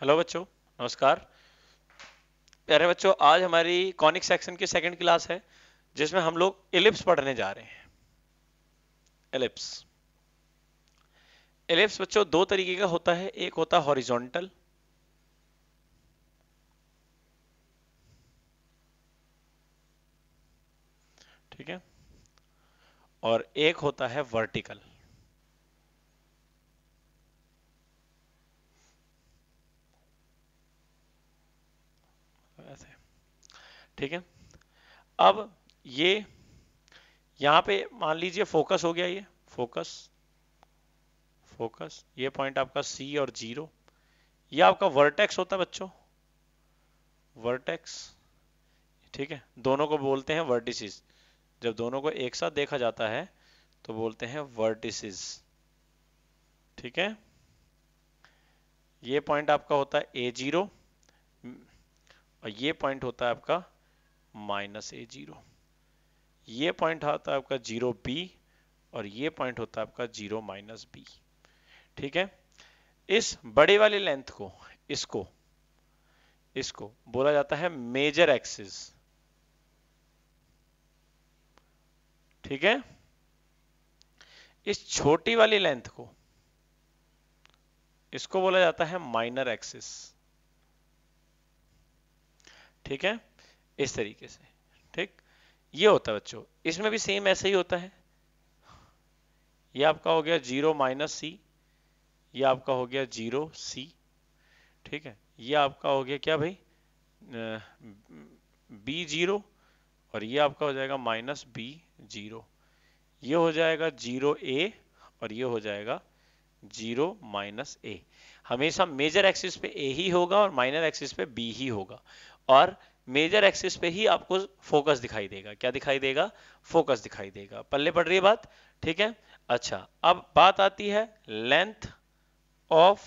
hello बच्चों नमस्कार प्यारे बच्चों आज हमारी कॉनिक सेक्शन की सेकंड क्लास है जिसमें हम लोग इलिप्स पढ़ने जा रहे हैं एलिप्स एलिप्स बच्चों दो तरीके का होता है एक होता है हॉरिजॉन्टल ठीक है और एक होता है वर्टिकल ठीक है अब ये यहां पे मान लीजिए फोकस हो गया ये फोकस फोकस ये पॉइंट आपका सी और जीरो ये आपका वर्टेक्स होता है बच्चों वर्टेक्स ठीक है दोनों को बोलते हैं वर्टिसेस जब दोनों को एक साथ देखा जाता है तो बोलते हैं वर्टिसेस ठीक है ये पॉइंट आपका होता है ए जीरो और ये पॉइंट होता है आपका माइनस ए जीरो ये पॉइंट होता है आपका जीरो बी और ये पॉइंट होता है आपका जीरो माइनस बी ठीक है इस बड़े वाले लेंथ को इसको इसको बोला जाता है मेजर एक्सिस ठीक है इस छोटी वाली लेंथ को इसको बोला जाता है माइनर एक्सिस ठीक है इस तरीके से ठीक ये होता है बच्चों इसमें भी सेम ऐसे ही होता है ये आपका हो गया जीरो माइनस सी ये आपका हो गया जीरो सी ठीक है ये आपका हो गया क्या भाई बी जीरो और ये आपका हो जाएगा माइनस बी जीरो ये हो जाएगा जीरो ए और ये हो जाएगा जीरो माइनस ए हमेशा मेजर एक्सिस पे ए ही होगा और माइनर एक्सिस पे बी ही होगा और मेजर एक्सिस पे ही आपको फोकस दिखाई देगा क्या दिखाई देगा फोकस दिखाई देगा पल्ले पड़ रही है बात ठीक है अच्छा अब बात आती है लेंथ ऑफ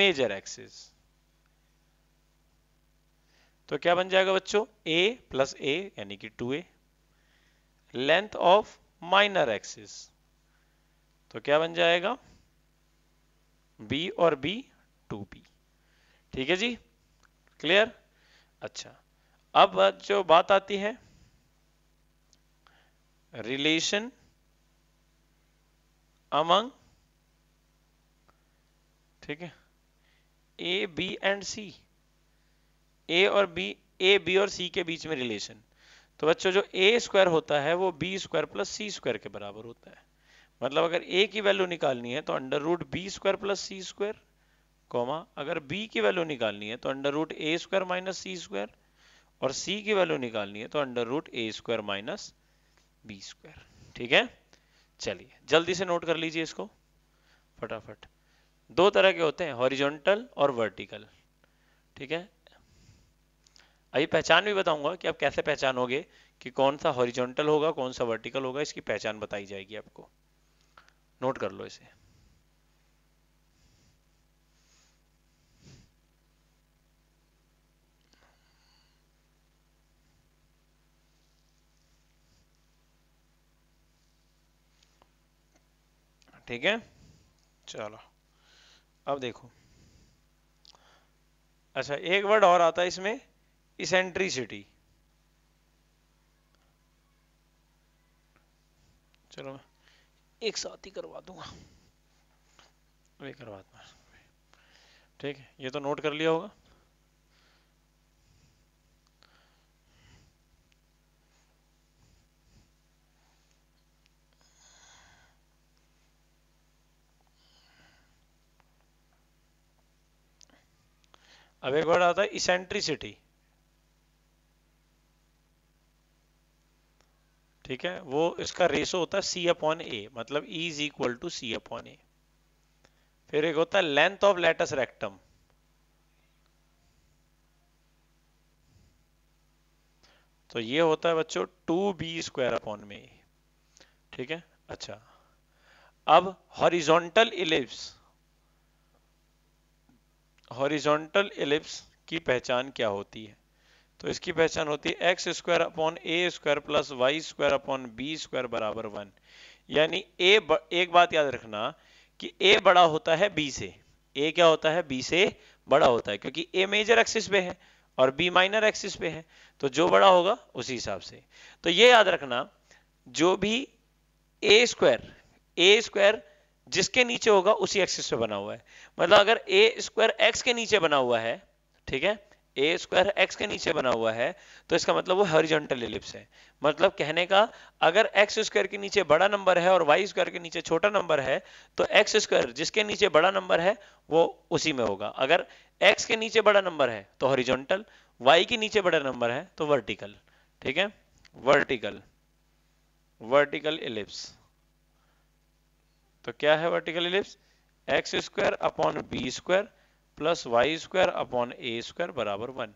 मेजर एक्सिस तो क्या बन जाएगा बच्चों a प्लस ए यानी कि 2a length of minor axis तो क्या बन जाएगा b और b 2b ठीक है जी क्लियर अच्छा अब जो बात आती है रिलेशन अमंग ठीक है ए बी एंड सी ए और बी ए बी और सी के बीच में रिलेशन तो बच्चों जो ए स्क्वायर होता है वो B square plus C square के बराबर होता है मतलब अगर ए की वैल्यू निकालनी है तो under root B square plus C square comma अगर b की वैल्यू निकालनी है तो under root A square minus C square और c की वैल्यू निकालनी है तो under root A square minus B square ठीक है चलिए जल्दी से नोट कर लीजिए इसको फटाफट दो तरह के होते हैं हॉरिजॉन्टल और वर्टिकल ठीक है अभी पहचान भी बताऊंगा कि आप कैसे पहचानोगे कि कौन सा हॉरिजॉन्टल होगा कौन सा वर्टिकल होगा इसकी पहचान बताई जाएगी आपको नोट कर लो इसे ठीक है चलो अब देखो अच्छा एक वर्ड और आता है इसमें इसेंट्रिसिटी चलो एक साथ ही करवा दूंगा करवा दूंगा ठीक है ये तो नोट कर लिया होगा अब एक वर्ड आता है इसेंट्रिसिटी ठीक है वो इसका रेशो होता है सी अपॉन ए मतलब E is equal to C upon A फिर एक होता है लेंथ ऑफ लेटस रेक्टम तो ये होता है बच्चों टू बी स्क्वायर अपॉन में ठीक है अच्छा अब हॉरिजॉन्टल इलिप्स हॉरिजॉन्टल एलिप्स की पहचान क्या होती है तो इसकी पहचान होती है एक्स स्क्वायर अपॉन ए square plus Y square upon B square बराबर वन यानी ए एक बात याद रखना कि ए बड़ा होता है बी से ए क्या होता है बी से बड़ा होता है क्योंकि ए मेजर एक्सिस पे है और बी माइनर एक्सिस पे है तो जो बड़ा होगा उसी हिसाब से तो ये याद रखना जो भी ए स्क्वायर ए स्क्वायर जिसके नीचे होगा उसी एक्सिस पे बना हुआ है मतलब अगर ए स्क्वायर एक्स के नीचे बना हुआ है ठीक है ए स्क्वायर एक्स के नीचे बना हुआ है तो इसका मतलब वो हॉरिजॉन्टल एलिप्स है मतलब कहने का अगर एक्स स्क्वायर के नीचे बड़ा नंबर है और वाई स्क्वायर के नीचे छोटा नंबर है तो एक्स स्क्वायर जिसके नीचे बड़ा नंबर है वो उसी में होगा अगर एक्स के नीचे बड़ा नंबर है तो हॉरिजॉन्टल वाई के नीचे बड़ा नंबर है तो वर्टिकल ठीक है वर्टिकल वर्टिकल एलिप्स तो क्या है vertical ellipse X square upon B square plus Y square upon ए स्क्वायर बराबर वन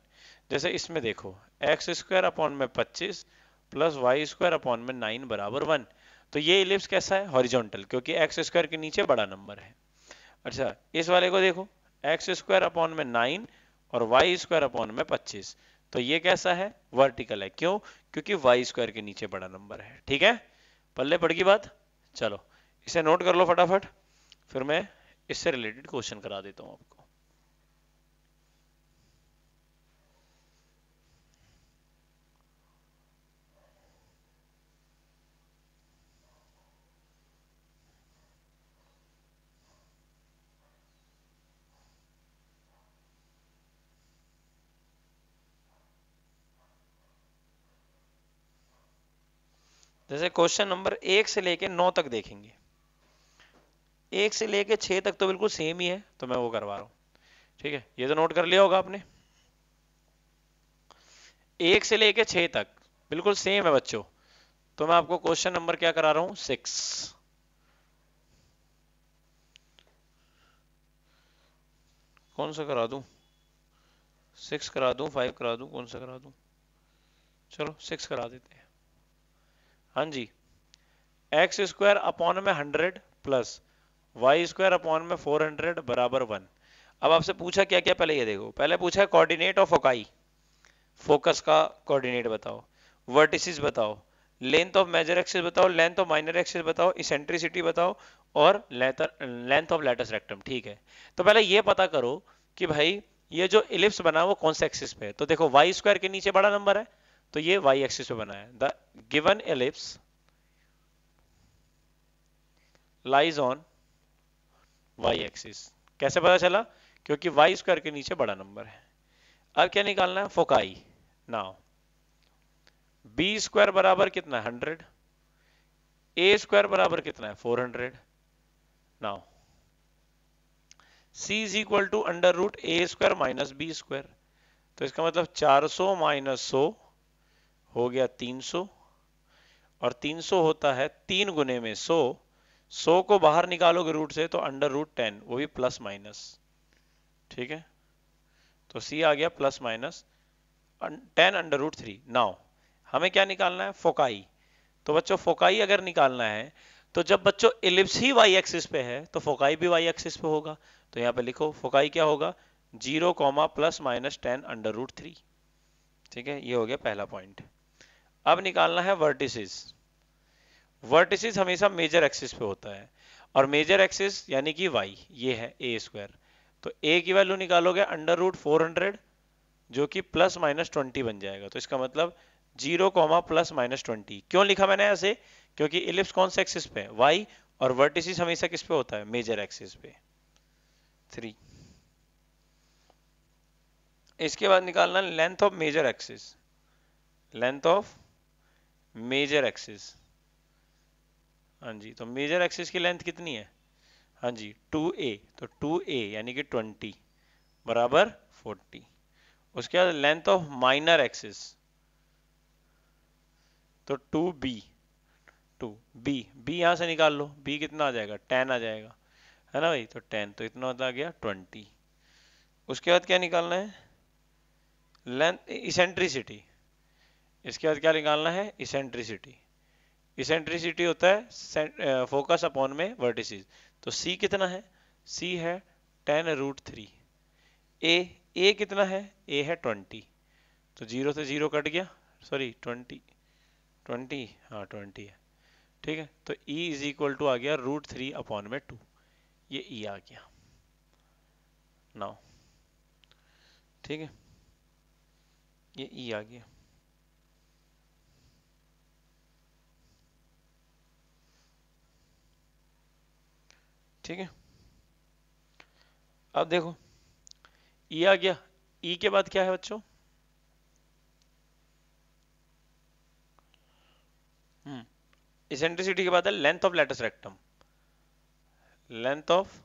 जैसे इसमें देखो एक्स स्क्वायर अपॉन में पच्चीस प्लस वाई स्क्वायर अपॉन में नाइन बराबर वन तो ये इलिप्स कैसा है हॉरिजॉन्टल क्योंकि एक्स स्क्वायर के नीचे बड़ा नंबर है अच्छा इस वाले को देखो एक्स स्क्वायर अपॉन में नाइन और वाई स्क्वायर अपॉन में पच्चीस तो ये कैसा है वर्टिकल है क्यों क्योंकि वाई स्क्वायर के नीचे बड़ा नंबर है ठीक है पल्ले पड़ गई बात चलो इसे नोट कर लो फटाफट फिर मैं इससे रिलेटेड क्वेश्चन करा देता हूं आपको जैसे क्वेश्चन नंबर एक से लेके नौ तक देखेंगे एक से लेके छ तक तो बिल्कुल सेम ही है तो मैं वो करवा रहा हूं ठीक है ये तो नोट कर लिया होगा आपने एक से लेके छ तक बिल्कुल सेम है बच्चों तो मैं आपको क्वेश्चन नंबर क्या करा रहा हूं सिक्स कौन सा करा दू सिक्स करा दू फाइव करा दू कौन सा करा दू चलो सिक्स करा देते हैं हाँ जी एक्स स्क्वायर अपॉन में hundred plus Y square upon में फोर हंड्रेड बराबर वन अब आपसे पूछा क्या क्या पहले ये देखो पहले पूछा कोऑर्डिनेट ऑफ ओकाई फोकस का कोऑर्डिनेट बताओ वर्टिसिस बताओ लेंथ ऑफ मेजर एक्सिस बताओ लेंथ ऑफ माइनर एक्सिस बताओ इसेंट्रिसिटी बताओ और लेंथ ऑफ लेटस रेक्टम ठीक है तो पहले ये पता करो कि भाई ये जो इलिप्स बना वो कौन से एक्सिस पे है तो देखो वाई स्क्वायर के नीचे बड़ा नंबर है तो ये वाई एक्सिस पे बना है the given ellipse lies on Y axis कैसे पता चला क्योंकि वाई स्क्वायर के नीचे बड़ा नंबर है अब क्या निकालना है फोकाई नाउ बी स्क्वायर बराबर कितना है हंड्रेड ए स्क्वायर बराबर कितना है four hundred now C is equal to under root A square minus B square तो इसका मतलब 400 माइनस सौ हो गया 300 और 300 होता है तीन गुने में 100 सो को बाहर निकालोगे रूट से तो अंडर रूट टेन वो भी प्लस माइनस ठीक है तो सी आ गया plus minus ten under root three now हमें क्या निकालना है फोकाई तो बच्चों फोकाई अगर निकालना है तो जब बच्चों इलिप्स ही वाई एक्सिस पे है तो फोकाई भी वाई एक्सिस पे होगा तो यहां पे लिखो फोकाई क्या होगा zero comma plus minus ten under root three ठीक है ये हो गया पहला पॉइंट अब निकालना है वर्टिसेस वर्टिसिस हमेशा मेजर एक्सिस पे होता है और मेजर एक्सिस यानी कि वाई ये है ए स्क्वायर तो ए की वैल्यू निकालोगे अंडर रूट फोर हंड्रेड जो कि प्लस माइनस ट्वेंटी बन जाएगा तो इसका मतलब zero comma plus minus twenty क्यों लिखा मैंने ऐसे क्योंकि इलिप्स कौन से एक्सिस पे वाई और वर्टिसिस हमेशा किस पे होता है मेजर एक्सिस पे थ्री इसके बाद निकालना length of major axis length of major axis हाँ जी तो मेजर एक्सिस की लेंथ कितनी है हाँ जी 2a तो 2a यानी कि 20 बराबर 40 उसके बाद लेंथ ऑफ माइनर एक्सिस तो 2b 2b b यहां से निकाल लो b कितना आ जाएगा 10 आ जाएगा है ना भाई तो 10 तो इतना होता गया 20 उसके बाद क्या निकालना है लेंथ इसेंट्रिसिटी इसके बाद क्या निकालना है इसेंट्रिसिटी इसेंट्रिसिटी होता है फोकस अपॉन में वर्टिसेस तो सी कितना है सी है ten root three A A कितना है ए है ट्वेंटी तो जीरो से जीरो कट गया सॉरी ट्वेंटी ट्वेंटी हाँ ट्वेंटी है ठीक है तो ई इज इक्वल टू आ गया रूट थ्री अपॉन में टू ये ई e आ गया नाउ ठीक है ये ई e आ गया ठीक है अब देखो ई e आ गया ई e के बाद क्या है बच्चों इसेंट्रिसिटी हम्म, के बाद है length of latus rectum length of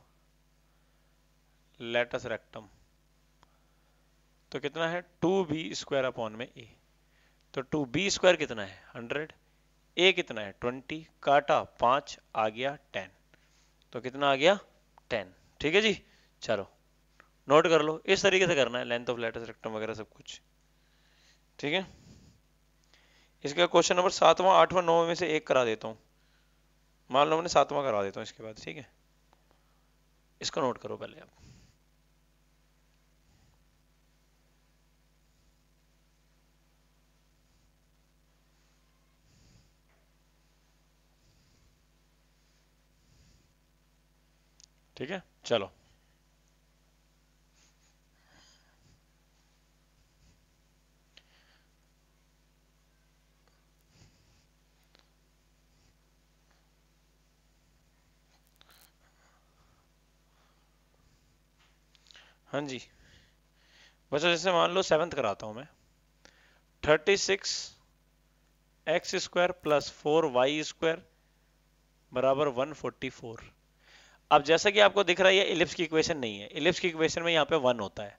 latus rectum तो कितना है टू बी स्क्वायर अपॉन में ए तो टू बी स्क्वायर कितना है हंड्रेड ए कितना है ट्वेंटी काटा पांच आ गया टेन तो कितना आ गया टेन ठीक है जी चलो नोट कर लो इस तरीके से करना है लेंथ ऑफ लेटर रेक्टम वगैरह सब कुछ ठीक है इसका क्वेश्चन नंबर सातवां आठवां नौवां में से एक करा देता हूँ मान लो मैंने सातवां करा देता हूँ इसके बाद ठीक है इसको नोट करो पहले आप ठीक है चलो हाँ जी बच्चों जैसे मान लो सेवेंथ कराता हूं मैं thirty six X square plus four Y square बराबर वन फोर्टी फोर अब जैसा कि आपको दिख रहा है ये इलिप्स की इक्वेशन नहीं है इलिप्स की इक्वेशन में यहाँ पे वन होता है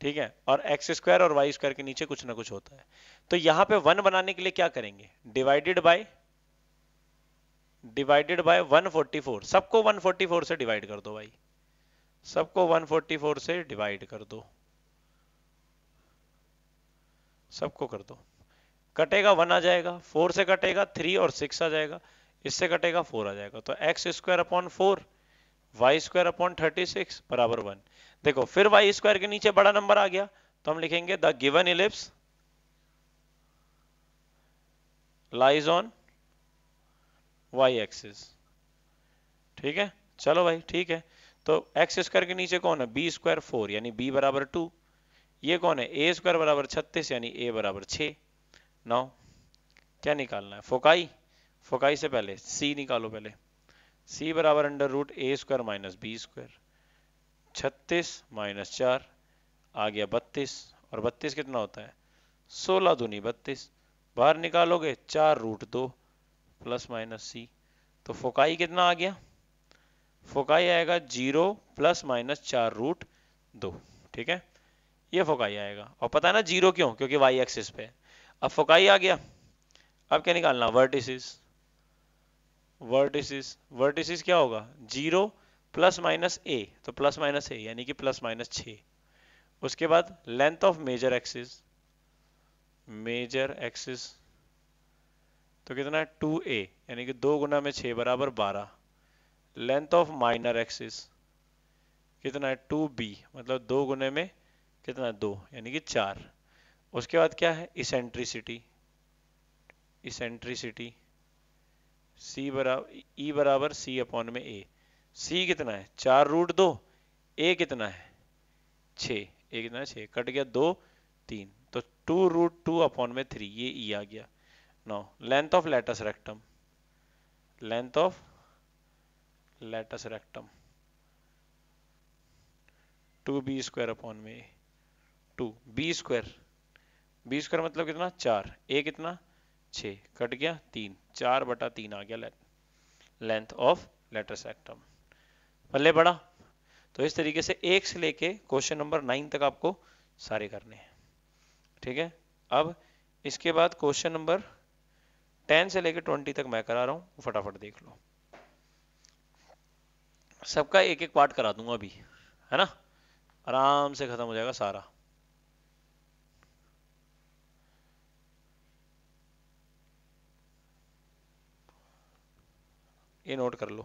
ठीक है और एक्स स्क्वायर और वाई स्क्वायर के नीचे कुछ ना कुछ होता है तो यहाँ पे वन बनाने के लिए क्या करेंगे डिवाइडेड बाय डिवाइडेड बाय 144 सबको 144 से डिवाइड कर दो भाई सबको 144 से डिवाइड कर दो सबको कर दो कटेगा वन आ जाएगा फोर से कटेगा थ्री और सिक्स आ जाएगा इससे कटेगा फोर आ जाएगा तो x square upon four Y square upon thirty six बराबर वन देखो फिर वाई स्क्वायर के नीचे बड़ा नंबर आ गया तो हम लिखेंगे the given ellipse lies on Y axis ठीक है चलो भाई ठीक है तो एक्स स्क्वायर के नीचे कौन है बी स्क्वायर फोर यानी बी बराबर टू ये कौन है ए स्क्वायर बराबर छत्तीस यानी ए बराबर छ नौ क्या निकालना है फोकाई फोकाई से पहले सी निकालो पहले सी बराबर under root A square minus B square छत्तीस माइनस चार आ गया बत्तीस और बत्तीस कितना होता है सोलह दूनी बत्तीस बाहर निकालोगे चार रूट दो प्लस माइनस सी तो फोकाई कितना आ गया फोकाई आएगा जीरो प्लस माइनस चार रूट दो ठीक है ये फोकाई आएगा और पता है ना जीरो क्यों क्योंकि वाई एक्सिस पे अब फोकाई आ गया अब क्या निकालना वर्टिसिस वर्टिसिस वर्टिसिस क्या होगा जीरो प्लस माइनस ए तो प्लस माइनस ए यानी कि प्लस माइनस छ उसके बाद length of major axis major axis तो कितना है टू ए यानी कि दो गुना में छ बराबर बारह लेंथ ऑफ माइनर एक्सिस कितना है टू बी मतलब दो गुने में कितना है दो यानी कि चार उसके बाद क्या है इसेंट्रिसिटी इसेंट्रिसिटी सी बराबर ई e बराबर सी अपॉन में ए सी कितना है चार रूट दो ए कितना है छ ए कितना है छ कट गया दो तीन तो टू रूट टू अपॉन में थ्री ये ई e आ गया नौ length of latus rectum length of latus rectum two B square upon में two B square B square मतलब कितना चार ए कितना छ कट गया तीन चार बटा तीन आ गया लेंथ ऑफ लेटर सेक्टम पल्ले बड़ा तो इस तरीके से एक से लेके क्वेश्चन नंबर नाइन तक आपको सारे करने हैं ठीक है अब इसके बाद क्वेश्चन नंबर टेन से लेके ट्वेंटी तक मैं करा रहा हूं फटाफट देख लो सबका एक एक पार्ट करा दूंगा अभी है ना आराम से खत्म हो जाएगा सारा ये नोट कर लो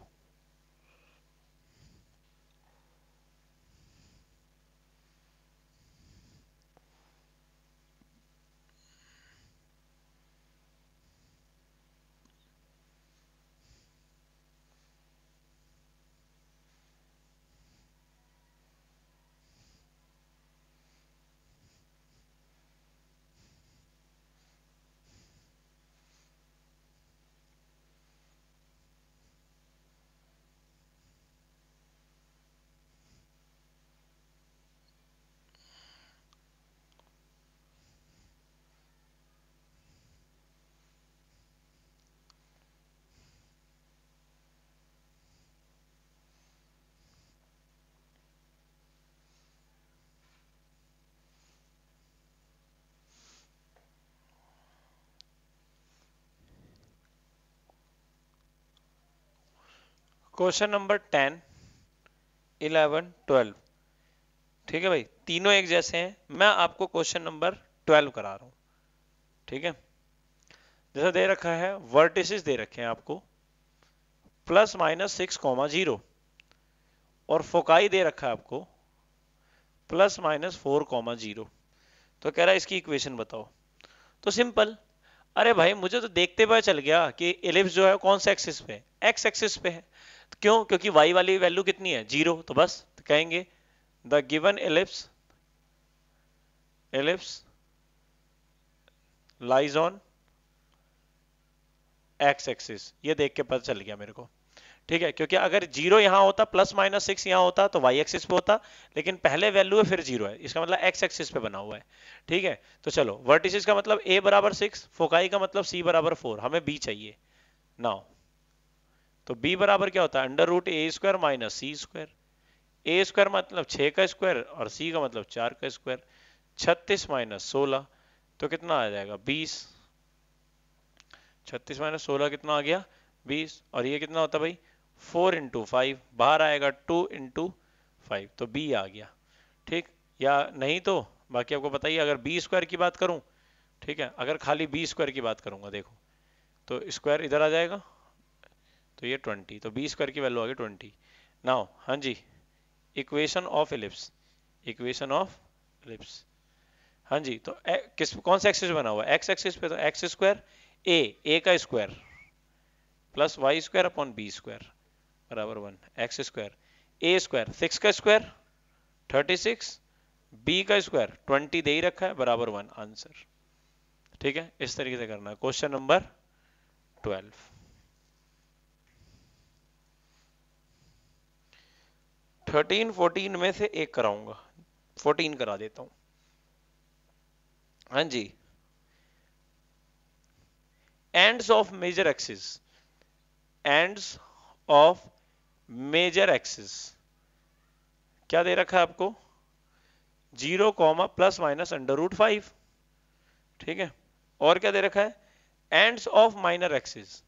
question number ten eleven twelve ठीक है भाई तीनों एक जैसे हैं मैं आपको क्वेश्चन नंबर ट्वेल्व करा रहा हूं ठीक है जैसा दे रखा है वर्टिसेस दे रखे हैं आपको plus minus six comma zero और फोकाई दे रखा है आपको plus minus four comma zero तो कह रहा है इसकी इक्वेशन बताओ तो सिंपल अरे भाई मुझे तो देखते हुए चल गया कि एलिप्स जो है कौन से एक्सिस पे एक्स एक्सिस पे है क्यों क्योंकि y वाली वैल्यू कितनी है जीरो तो बस तो कहेंगे the given ellipse ellipse lies on x axis ये देख के पता चल गया मेरे को ठीक है क्योंकि अगर जीरो यहां होता प्लस माइनस सिक्स यहां होता तो वाई एक्सिस पे होता लेकिन पहले वैल्यू है फिर जीरो है इसका मतलब एक्स एक्सिस पे बना हुआ है ठीक है तो चलो वर्टिसिस का मतलब ए बराबर सिक्स फोकाई का मतलब सी बराबर फोर हमें बी चाहिए नाउ तो b बराबर क्या होता है under root A square minus C square A square मतलब 6 का स्क्वायर और c का मतलब 4 का स्क्वायर 36 माइनस सोलह तो कितना आ जाएगा 20 36 माइनस सोलह कितना आ गया 20 और ये कितना होता भाई 4 इंटू फाइव बाहर आएगा 2 इंटू फाइव तो b आ गया ठीक या नहीं तो बाकी आपको बताइए अगर बी स्क्वायर की बात करूं ठीक है अगर खाली बी स्क्वायर की बात करूंगा देखो तो स्क्वायर इधर आ जाएगा तो ये 20 तो बी स्क्वायर की वैल्यू आ गई ट्वेंटी नाउ हाँ जी equation of ellipse equation of ellipse हाँ जी तो ए, किस कौन सा एक्सिस बना हुआ एक्स एक्सिस पे तो एक्स स्क्वायर ए ए का square plus Y square upon B square बराबर वन एक्स स्क्वायर ए स्क्वायर सिक्स का स्क्वायर थर्टी सिक्स बी का स्क्वायर ट्वेंटी दे ही रखा है बराबर वन आंसर ठीक है इस तरीके से करना है question number twelve thirteen fourteen में से एक कराऊंगा फोर्टीन करा देता हूं हाँ जी ends of major axis ends of major axis क्या दे रखा है आपको zero comma plus minus under root five ठीक है और क्या दे रखा है ends of minor axis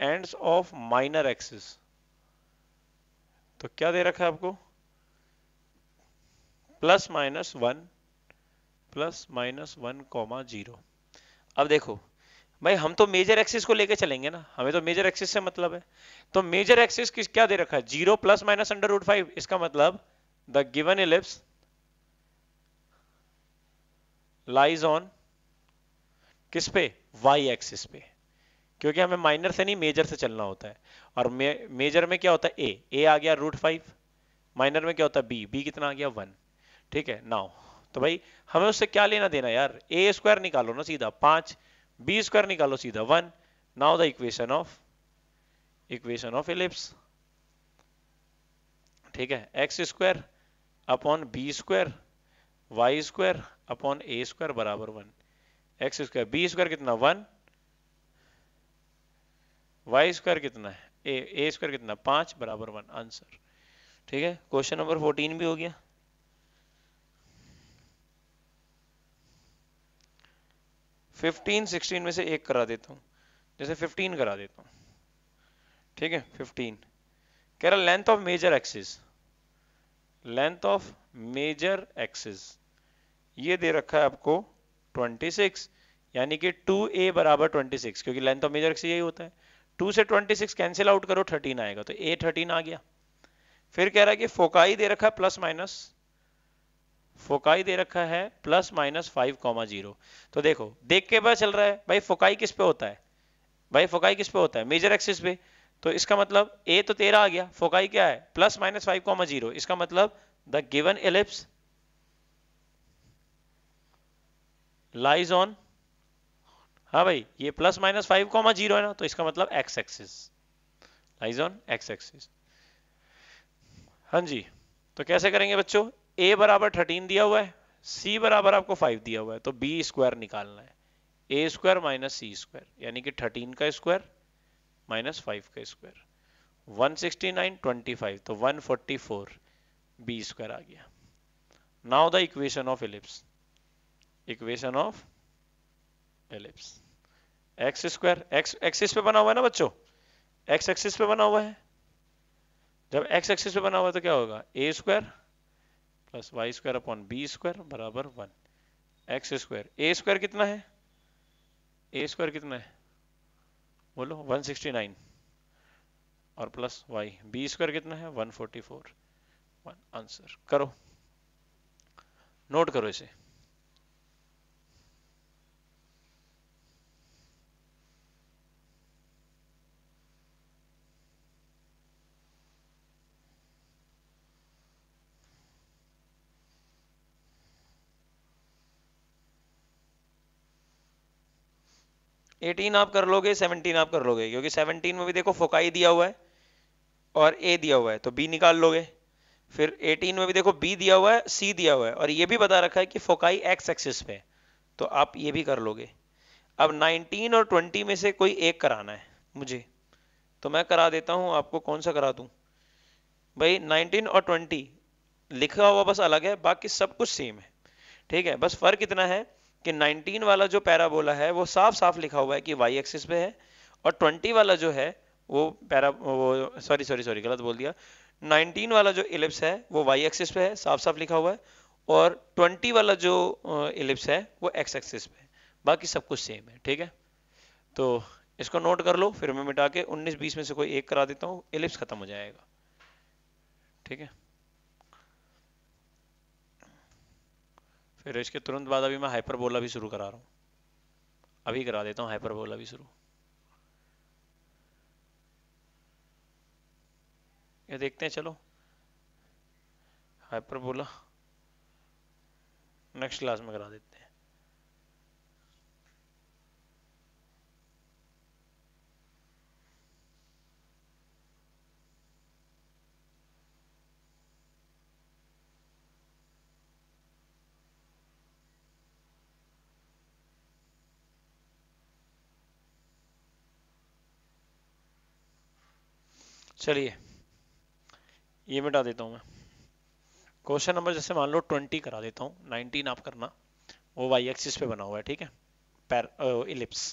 ends of minor axis तो क्या दे रखा है आपको plus minus one plus minus one comma zero अब देखो भाई हम तो मेजर एक्सिस को लेके चलेंगे ना हमें तो मेजर एक्सिस से मतलब है तो मेजर एक्सिस किस क्या दे रखा है zero plus minus under root five इसका मतलब the given ellipse lies on किस पे वाई एक्सिस पे क्योंकि हमें माइनर से नहीं मेजर से चलना होता है और मे, मेजर में क्या होता है ए ए आ गया रूट फाइव माइनर में क्या होता है बी बी कितना आ गया वन ठीक है नाउ तो भाई हमें उससे क्या लेना देना यार ए स्क्वायर निकालो ना सीधा पांच बी स्क्वायर निकालो सीधा one now the equation of equation of ellipse ठीक है x square upon B square y square upon ए स्क्वायर बराबर one x square B square कितना वन वाई स्क्वायर कितना है ए ए स्क्वायर कितना पांच बराबर वन आंसर ठीक है क्वेश्चन नंबर फोर्टीन भी हो गया फिफ्टीन सिक्सटीन में से एक करा देता हूँ जैसे फिफ्टीन करा देता हूँ ठीक है फिफ्टीन कह रहा length of major axis length of major axis ये दे रखा है आपको 26 यानी कि 2a बराबर 26 क्योंकि लेंथ ऑफ मेजर एक्सिस यही होता है टू से ट्वेंटी सिक्स कैंसिल आउट करो थर्टीन आएगा तो ए थर्टीन आ गया फिर कह रहा है कि फोकाई दे रखा है प्लस माइनस फोकाई दे रखा है plus minus five comma zero तो देखो देख के पता चल रहा है भाई फोकाई किस पे होता है भाई फोकाई किस पे होता है मेजर एक्सिस पे तो इसका मतलब ए तो तेरह आ गया फोकाई क्या है plus minus five comma zero इसका मतलब the given ellipse lies on हाँ भाई ये plus minus five comma zero है ना तो इसका मतलब x axis lies on x axis हाँ जी तो कैसे करेंगे बच्चों ए बराबर थर्टीन दिया हुआ है सी बराबर आपको फाइव दिया हुआ है तो बी स्क्वायर निकालना है a square minus C square यानी कि थर्टीन का स्क्वायर माइनस फाइव का square one sixty nine twenty five तो one forty four b square आ गया now the equation of ellipse equation of ellipse x square x axis पे बना हुआ है ना बच्चों एक्स एक्सिस पे बना हुआ है जब एक्स एक्सिस पे बना हुआ है तो क्या होगा a square plus Y square upon B square बराबर वन एक्स स्क्वायर ए स्क्वायर कितना है ए स्क्वायर कितना है बोलो 169 और प्लस वाई बी स्क्वायर कितना है 144 वन आंसर करो नोट करो इसे 18 आप कर लोगे 17 आप कर लोगे क्योंकि 17 में भी देखो फोकाई दिया हुआ है और ए दिया हुआ है तो बी निकाल लोगे फिर 18 में भी देखो बी दिया हुआ है सी दिया हुआ है और ये भी बता रखा है कि फोकाई एक्स एक्सिस पे तो आप ये भी कर लोगे अब 19 और 20 में से कोई एक कराना है मुझे तो मैं करा देता हूँ आपको कौन सा करा दू भाई नाइनटीन और ट्वेंटी लिखा हुआ बस अलग है बाकी सब कुछ सेम है ठीक है बस फर्क इतना है कि 19 वाला जो पैराबोला है वो साफ साफ लिखा हुआ है कि वाई एक्सिस पे है और 20 वाला जो है वो पैरा वो सॉरी सॉरी सॉरी गलत बोल दिया 19 वाला जो इलिप्स है वो वाई एक्सिस पे है साफ साफ लिखा हुआ है और 20 वाला जो इलिप्स है वो एक्स एक्सिस पे है बाकी सब कुछ सेम है ठीक है तो इसको नोट कर लो फिर मैं मिटा के 19 20 में से कोई एक करा देता हूँ इलिप्स खत्म हो जाएगा ठीक है फिर इसके तुरंत बाद अभी मैं हाइपरबोला भी शुरू करा रहा हूँ अभी करा देता हूँ हाइपरबोला भी शुरू ये देखते हैं चलो हाइपरबोला नेक्स्ट क्लास में करा देते चलिए ये मिटा देता हूँ मैं क्वेश्चन नंबर जैसे मान लो ट्वेंटी करा देता हूँ नाइनटीन आप करना वो वाई एक्सिस पे बना हुआ है ठीक है पैर इलिप्स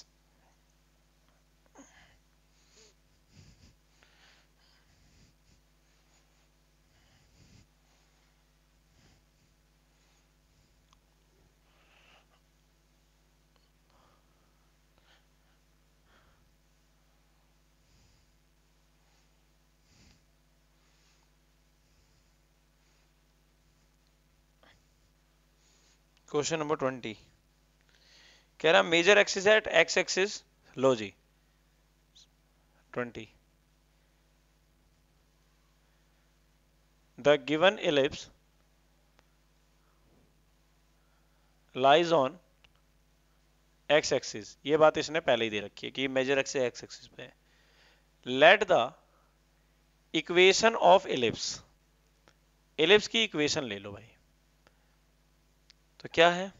क्वेश्चन नंबर ट्वेंटी कह रहा major axis at x axis लो जी twenty the given ellipse lies on x axis ये बात इसने पहले ही दे रखी है कि मेजर एक्सिस एक्स एक्सिस पे है let the equation of ellipse ellipse की इक्वेशन ले लो भाई तो क्या है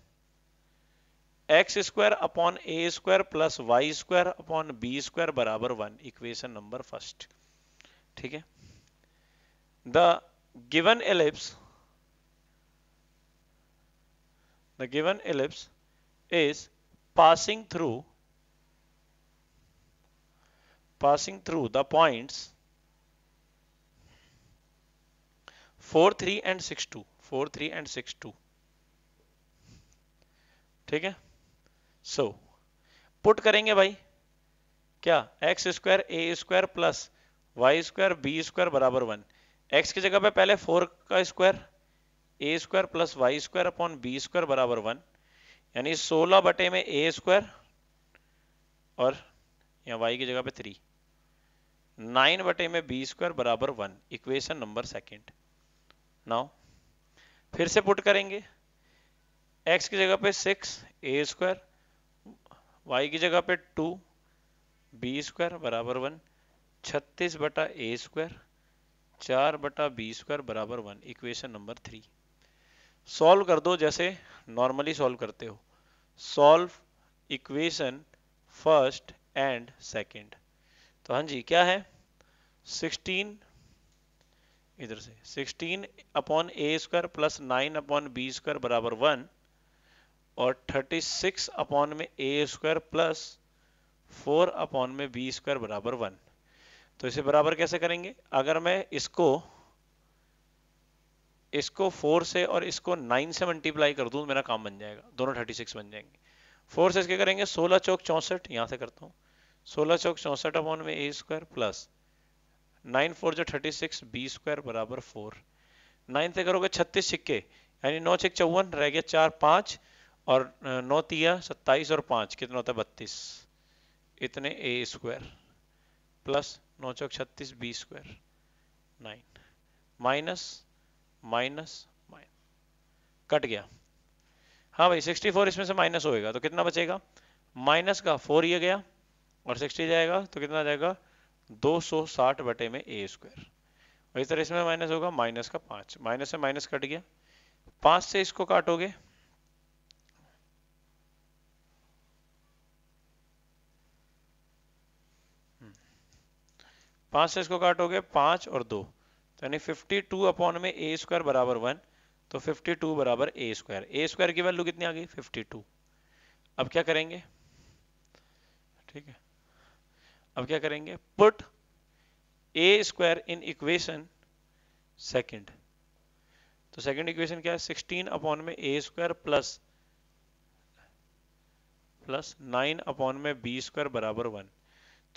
एक्स स्क्वायर अपॉन ए square plus Y square upon B square बराबर वन इक्वेशन नंबर फर्स्ट ठीक है the given ellipse the given ellipse is passing through passing through the point four three and six two four three and six two ठीक है so so, put करेंगे भाई क्या x square ए square plus Y square B square बराबर one x की जगह पे पहले फोर का स्क्वायर ए square plus Y square upon B square बराबर वन यानी सोलह बटे में ए स्क्वायर और यहाँ वाई की जगह पे थ्री नाइन बटे में बी स्क्वायर बराबर one equation number second now फिर से पुट करेंगे एक्स की जगह पे सिक्स ए स्क्वायर वाई की जगह पे टू बी स्क्वायर बराबर वन छत्तीस बटा ए स्क्वायर चार बटा बी स्क्वायर बराबर one equation number three solve कर दो जैसे नॉर्मली सॉल्व करते हो solve equation first and second तो हाँ जी क्या है 16 इधर से 16 अपॉन ए square plus nine upon B square बराबर वन और 36 सिक्स अपॉन में a square plus four upon में बी स्क्वायर बराबर वन तो इसे बराबर कैसे करेंगे अगर मैं इसको इसको फोर से और इसको नाइन से मल्टीप्लाई कर दूं मेरा काम बन जाएगा दोनों थर्टी सिक्स बन जाएंगे फोर से इसके करेंगे सोलह चौक चौंसठ यहां से करता हूं सोलह चौक चौंसठ अपॉन में a square plus nine four जो थर्टी सिक्स बी स्क्वायर बराबर फोर नाइन से करोगे छत्तीस सिक्के यानी नौ छिक चौवन रह गया चार पाँच और नौ तिया सत्ताईस और पाँच कितना होता है बत्तीस इतने ए स्क्वायर प्लस नौ चौक छत्तीस b square nine minus minus minus cut गया हाँ भाई सिक्सटी फोर इसमें से माइनस होएगा तो कितना बचेगा माइनस का फोर ये गया और सिक्सटी जाएगा तो कितना जाएगा दो सौ साठ बटे में ए स्क्वायर और इस तरह इसमें माइनस होगा माइनस का पाँच माइनस से माइनस कट गया पाँच से इसको काटोगे पांच से इसको काटोगे पांच और दो तो यानी फिफ्टी टू अपॉन में ए स्क्वायर बराबर वन तो फिफ्टी टू बराबर ए स्क्वायर ए स्क्वायर की वैल्यू कितनी आ गई फिफ्टी टू अब क्या करेंगे ठीक है अब क्या करेंगे put a square in equation second तो सेकंड इक्वेशन क्या है सिक्सटीन अपॉन में a square plus plus nine upon में बी स्क्वायर बराबर वन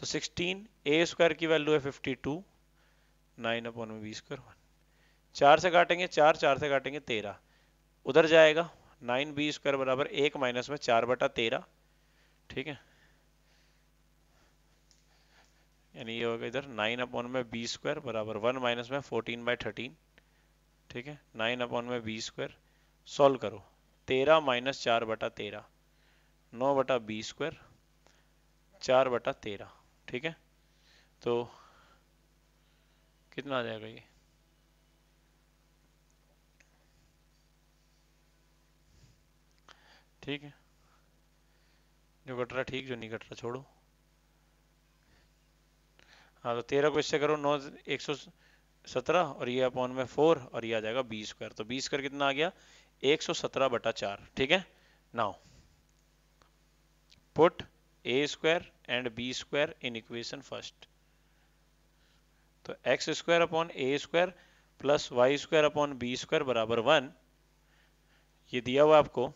तो 16 ए स्क्वायर की वैल्यू है 52 टू नाइन अपॉन में बी स्क्वायर वन चार से काटेंगे चार चार से काटेंगे तेरह उधर जाएगा नाइन बी स्क्वायर बराबर एक माइनस में चार बटा तेरह ठीक है यानी ये होगा इधर नाइन अपॉन में बी स्क्वायर बराबर वन माइनस में फोर्टीन बाई थर्टीन ठीक है नाइन अपॉन में बी स्क्वायर सॉल्व करो तेरह माइनस चार बटा तेरह नौ बटा बी स्क्वायर चार बटा तेरह ठीक है तो कितना आ जाएगा ये ठीक है जो कट रहा ठीक जो नहीं कट रहा छोड़ो हाँ तो तेरह को इससे करो नौ एक सौ सत्रह और ये अपॉन में फोर और ये आ जाएगा बीस स्क्वायर तो बीस स्क्वायर कितना आ गया एक सौ सत्रह बटा चार ठीक है now put a square and b square in equation first तो एक्स स्क्वायर अपॉन ए square plus Y square upon B square बराबर वन ये दिया हुआ आपको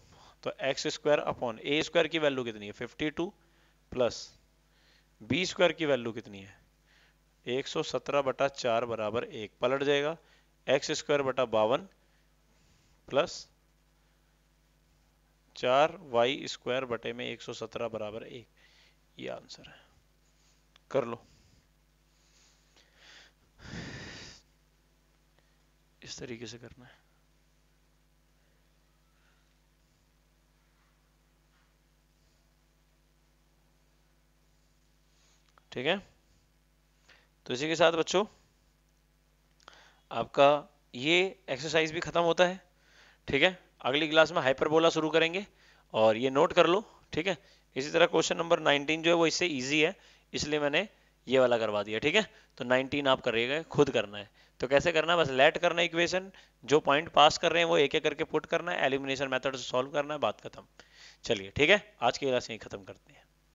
तो एक्स स्क्वायर अपॉन ए स्क्वायर की वैल्यू कितनी है fifty two plus b square की वैल्यू कितनी है एक सौ सत्रह बटा चार बराबर एक पलट जाएगा एक्स स्क्वायर बटा बावन प्लस चार वाई स्क्वायर बटे में एक सौ सत्रह बराबर एक ये आंसर है कर लो इस तरीके से करना है ठीक है तो इसी के साथ बच्चों आपका ये एक्सरसाइज भी खत्म होता है ठीक है अगली क्लास में हाइपरबोला शुरू करेंगे और ये नोट कर लो ठीक है इसी तरह क्वेश्चन नंबर 19 जो है वो इससे ईजी है इसलिए मैंने ये वाला करवा दिया ठीक है तो 19 आप करिएगा खुद करना है तो कैसे करना है बस लेट करना है इक्वेशन जो पॉइंट पास कर रहे हैं वो एक एक करके पुट करना है एलिमिनेशन मेथड से सॉल्व करना है बात खत्म चलिए ठीक है आज की क्लास यही खत्म करते हैं